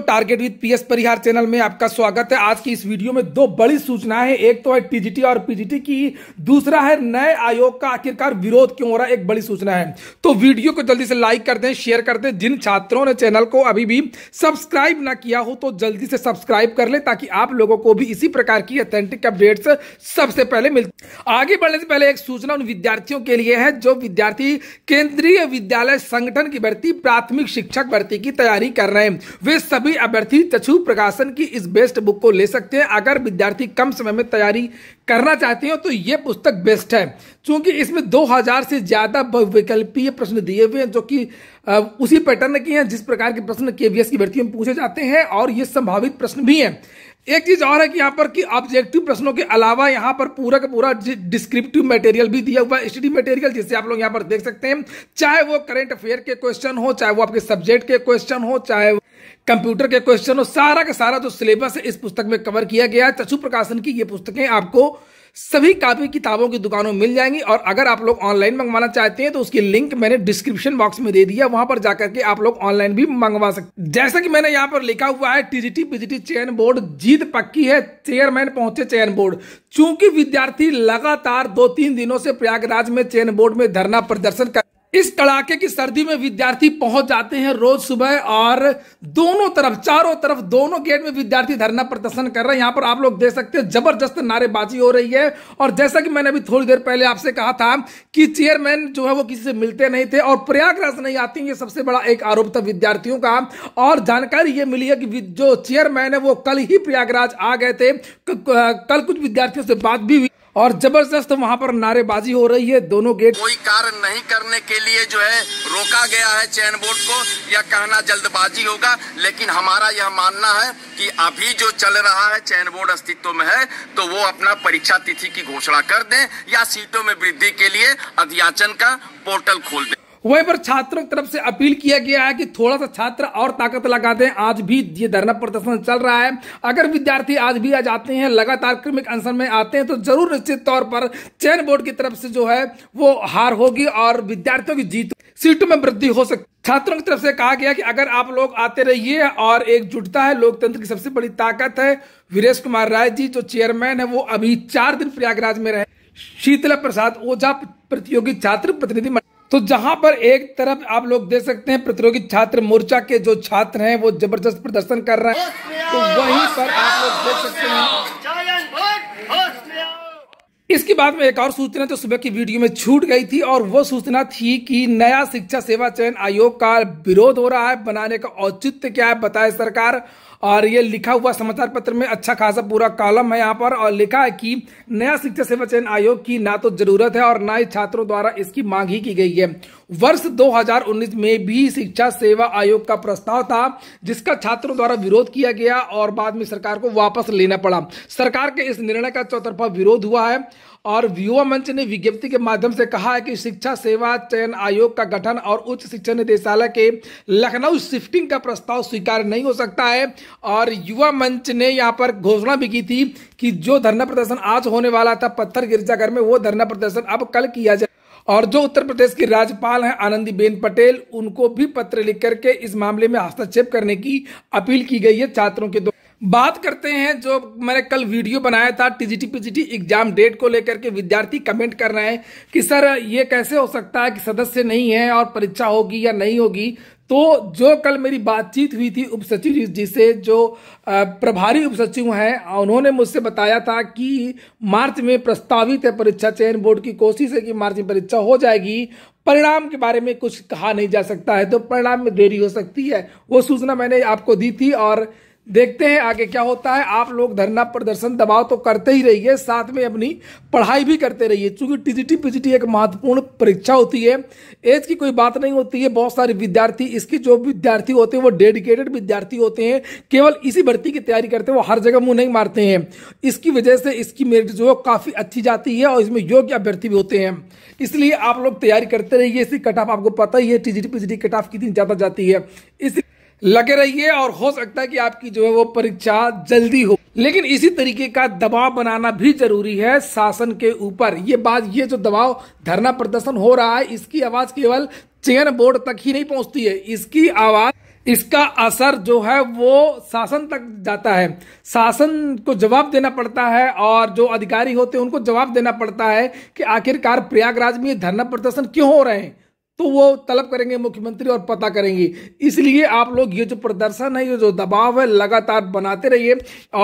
target with PS Parihar channel में आपका स्वागत है आज की इस वीडियो में दो बड़ी सूचना है एक तो है टीजीटी और पीजीटी की दूसरा है नए आयोग का आखिरकार विरोध क्यों हो रहा है एक बड़ी सूचना है तो वीडियो को जल्दी से लाइक कर दें शेयर कर दें जिन छात्रों ने चैनल को अभी भी सब्सक्राइब ना किया हो तो जल्दी से सब्सक्राइब कर ले ताकि आप लोगों को भी इसी प्रकार की अथेंटिक अपडेट्स सबसे पहले मिलती आगे बढ़ने से पहले एक सूचना उन विद्यार्थियों के लिए है जो विद्यार्थी केंद्रीय विद्यालय संगठन की भर्ती प्राथमिक शिक्षक भर्ती की तैयारी कर रहे हैं वे सभी अभ्यर्थी चछु प्रकाशन की इस बेस्ट बुक को ले सकते हैं अगर विद्यार्थी कम समय में तैयारी करना चाहते हो तो ये पुस्तक बेस्ट है क्योंकि इसमें 2000 से ज्यादा वैकल्पीय प्रश्न दिए हुए हैं जो कि उसी पैटर्न के हैं जिस प्रकार के प्रश्न केवीएस की भर्ती में पूछे जाते हैं और ये संभावित प्रश्न भी हैं एक चीज और है कि यहाँ पर कि ऑब्जेक्टिव प्रश्नों के अलावा यहाँ पर पूरा का पूरा डिस्क्रिप्टिव मटेरियल भी दिया हुआ है स्टडी मटेरियल जिसे आप लोग यहाँ पर देख सकते हैं चाहे वो करंट अफेयर के क्वेश्चन हो चाहे वो आपके सब्जेक्ट के क्वेश्चन हो चाहे कंप्यूटर के क्वेश्चन हो सारा का सारा जो सिलेबस है इस पुस्तक में कवर किया गया है चशु प्रकाशन की ये पुस्तकें आपको सभी कापी किताबों की दुकानों मिल जाएंगी और अगर आप लोग ऑनलाइन मंगवाना चाहते हैं तो उसकी लिंक मैंने डिस्क्रिप्शन बॉक्स में दे दिया वहां पर जाकर के आप लोग ऑनलाइन भी मंगवा सकते जैसा कि मैंने यहाँ पर लिखा हुआ है टीजीटी पीजीटी चयन बोर्ड जीत पक्की है चेयरमैन पहुंचे चयन बोर्ड चूंकि विद्यार्थी लगातार दो तीन दिनों से प्रयागराज में चयन बोर्ड में धरना प्रदर्शन कर इस कड़ाके की सर्दी में विद्यार्थी पहुंच जाते हैं रोज सुबह और दोनों तरफ चारों तरफ दोनों गेट में विद्यार्थी धरना प्रदर्शन कर रहे हैं यहां पर आप लोग देख सकते हैं जबरदस्त नारेबाजी हो रही है और जैसा कि मैंने अभी थोड़ी देर पहले आपसे कहा था कि चेयरमैन जो है वो किसी से मिलते नहीं थे और प्रयागराज नहीं आती ये सबसे बड़ा एक आरोप था विद्यार्थियों का और जानकारी ये मिली है कि जो चेयरमैन है वो कल ही प्रयागराज आ गए थे कल कुछ विद्यार्थियों से बात भी हुई और जबरदस्त वहां पर नारेबाजी हो रही है दोनों गेट कोई कार्य नहीं करने के लिए जो है रोका गया है चयन बोर्ड को यह कहना जल्दबाजी होगा लेकिन हमारा यह मानना है कि अभी जो चल रहा है चयन बोर्ड अस्तित्व में है तो वो अपना परीक्षा तिथि की घोषणा कर दें या सीटों में वृद्धि के लिए अध्याचन का पोर्टल खोल दें वहीं पर छात्रों की तरफ से अपील किया गया है कि थोड़ा सा छात्र और ताकत लगा दें आज भी ये धरना प्रदर्शन चल रहा है अगर विद्यार्थी आज भी आ जाते हैं लगातार क्रमिक अनशन में आते हैं तो जरूर निश्चित तौर पर चयन बोर्ड की तरफ से जो है वो हार होगी और विद्यार्थियों की जीत सीटों में वृद्धि हो सकती छात्रों की तरफ से कहा गया कि अगर आप लोग आते रहिए और एकजुटता है लोकतंत्र की सबसे बड़ी ताकत है वीरेश कुमार राय जी जो चेयरमैन है वो अभी चार दिन प्रयागराज में रहे शीतला प्रसाद ओझा प्रतियोगी छात्र प्रतिनिधि तो जहां पर एक तरफ आप लोग देख सकते हैं प्रतियोगी छात्र मोर्चा के जो छात्र हैं वो जबरदस्त प्रदर्शन कर रहे हैं तो वहीं पर आप लोग देख सकते हैं इसके बाद में एक और सूचना तो सुबह की वीडियो में छूट गई थी और वो सूचना थी कि नया शिक्षा सेवा चयन आयोग का विरोध हो रहा है बनाने का औचित्य क्या है बताए सरकार और ये लिखा हुआ समाचार पत्र में अच्छा खासा पूरा कॉलम है यहाँ पर और लिखा है कि नया शिक्षा सेवा चयन आयोग की ना तो जरूरत है और ना ही छात्रों द्वारा इसकी मांग ही की गई है वर्ष 2019 में भी शिक्षा सेवा आयोग का प्रस्ताव था जिसका छात्रों द्वारा विरोध किया गया और बाद में सरकार को वापस लेना पड़ा सरकार के इस निर्णय का चौतरफा विरोध हुआ है और युवा मंच ने विज्ञप्ति के माध्यम से कहा है कि शिक्षा सेवा चयन आयोग का गठन और उच्च शिक्षा निदेशालय के लखनऊ शिफ्टिंग का प्रस्ताव स्वीकार नहीं हो सकता है और युवा मंच ने यहाँ पर घोषणा भी की थी कि जो धरना प्रदर्शन आज होने वाला था पत्थर गिरजाघर में वो धरना प्रदर्शन अब कल किया जाए और जो उत्तर प्रदेश की राज्यपाल हैं आनंदीबेन पटेल उनको भी पत्र लिख करके इस मामले में हस्तक्षेप करने की अपील की गई है छात्रों के द्वारा बात करते हैं जो मैंने कल वीडियो बनाया था टीजीटी पीजीटी एग्जाम डेट को लेकर के विद्यार्थी कमेंट कर रहे हैं कि सर ये कैसे हो सकता है कि सदस्य नहीं है और परीक्षा होगी या नहीं होगी तो जो कल मेरी बातचीत हुई थी उप सचिव जी से जो प्रभारी उप सचिव हैं उन्होंने मुझसे बताया था कि मार्च में प्रस्तावित है परीक्षा चयन बोर्ड की कोशिश है कि मार्च में परीक्षा हो जाएगी परिणाम के बारे में कुछ कहा नहीं जा सकता है तो परिणाम में देरी हो सकती है वो सूचना मैंने आपको दी थी और देखते हैं आगे क्या होता है आप लोग धरना प्रदर्शन दबाव तो करते ही रहिए साथ में अपनी पढ़ाई भी करते रहिए चूंकि टीजीटी पीजीटी एक महत्वपूर्ण परीक्षा होती है एज की कोई बात नहीं होती है बहुत सारे विद्यार्थी इसकी जो विद्यार्थी होते हैं वो डेडिकेटेड विद्यार्थी होते हैं केवल इसी भर्ती की तैयारी करते हैं वो हर जगह मुंह नहीं मारते हैं इसकी वजह से इसकी मेरिट जो है काफ़ी अच्छी जाती है और इसमें योग्य अभ्यर्थी भी होते हैं इसलिए आप लोग तैयारी करते रहिए इसकी कट ऑफ आपको पता ही है टीजीटी पीजीटी कट ऑफ कितनी ज़्यादा जाती है इसलिए लगे रहिए और हो सकता है कि आपकी जो है वो परीक्षा जल्दी हो लेकिन इसी तरीके का दबाव बनाना भी जरूरी है शासन के ऊपर ये बात ये जो दबाव धरना प्रदर्शन हो रहा है इसकी आवाज केवल चयन बोर्ड तक ही नहीं पहुंचती है इसकी आवाज इसका असर जो है वो शासन तक जाता है शासन को जवाब देना पड़ता है और जो अधिकारी होते हैं उनको जवाब देना पड़ता है कि आखिरकार प्रयागराज में धरना प्रदर्शन क्यों हो रहे हैं तो वो तलब करेंगे मुख्यमंत्री और पता करेंगे इसलिए आप लोग ये जो प्रदर्शन है ये जो दबाव है लगातार बनाते रहिए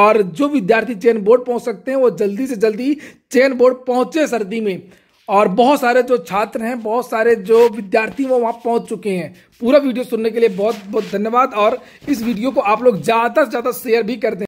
और जो विद्यार्थी चयन बोर्ड पहुंच सकते हैं वो जल्दी से जल्दी चयन बोर्ड पहुंचे सर्दी में और बहुत सारे जो छात्र हैं बहुत सारे जो विद्यार्थी वो वहाँ पहुँच चुके हैं पूरा वीडियो सुनने के लिए बहुत बहुत धन्यवाद और इस वीडियो को आप लोग ज़्यादा से ज़्यादा शेयर भी कर दें